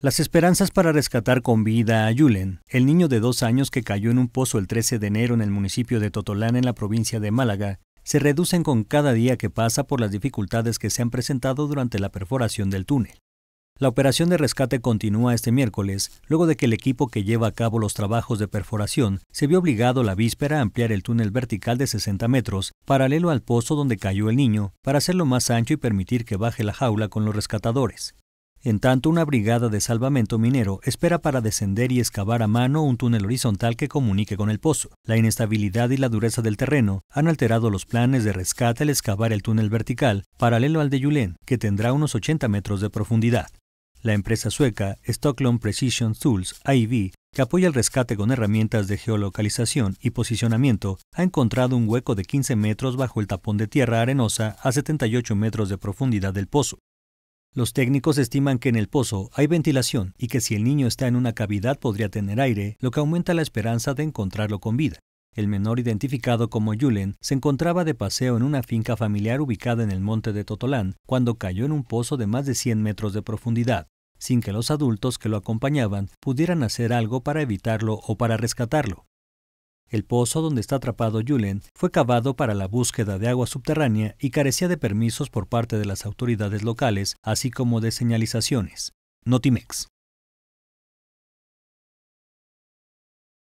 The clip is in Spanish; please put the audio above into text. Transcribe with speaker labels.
Speaker 1: Las esperanzas para rescatar con vida a Yulen, el niño de dos años que cayó en un pozo el 13 de enero en el municipio de Totolán, en la provincia de Málaga, se reducen con cada día que pasa por las dificultades que se han presentado durante la perforación del túnel. La operación de rescate continúa este miércoles, luego de que el equipo que lleva a cabo los trabajos de perforación se vio obligado la víspera a ampliar el túnel vertical de 60 metros, paralelo al pozo donde cayó el niño, para hacerlo más ancho y permitir que baje la jaula con los rescatadores. En tanto, una brigada de salvamento minero espera para descender y excavar a mano un túnel horizontal que comunique con el pozo. La inestabilidad y la dureza del terreno han alterado los planes de rescate al excavar el túnel vertical paralelo al de Yulén, que tendrá unos 80 metros de profundidad. La empresa sueca Stockholm Precision Tools, AB, que apoya el rescate con herramientas de geolocalización y posicionamiento, ha encontrado un hueco de 15 metros bajo el tapón de tierra arenosa a 78 metros de profundidad del pozo. Los técnicos estiman que en el pozo hay ventilación y que si el niño está en una cavidad podría tener aire, lo que aumenta la esperanza de encontrarlo con vida. El menor identificado como Yulen se encontraba de paseo en una finca familiar ubicada en el monte de Totolán cuando cayó en un pozo de más de 100 metros de profundidad, sin que los adultos que lo acompañaban pudieran hacer algo para evitarlo o para rescatarlo. El pozo donde está atrapado Yulen fue cavado para la búsqueda de agua subterránea y carecía de permisos por parte de las autoridades locales, así como de señalizaciones. Notimex.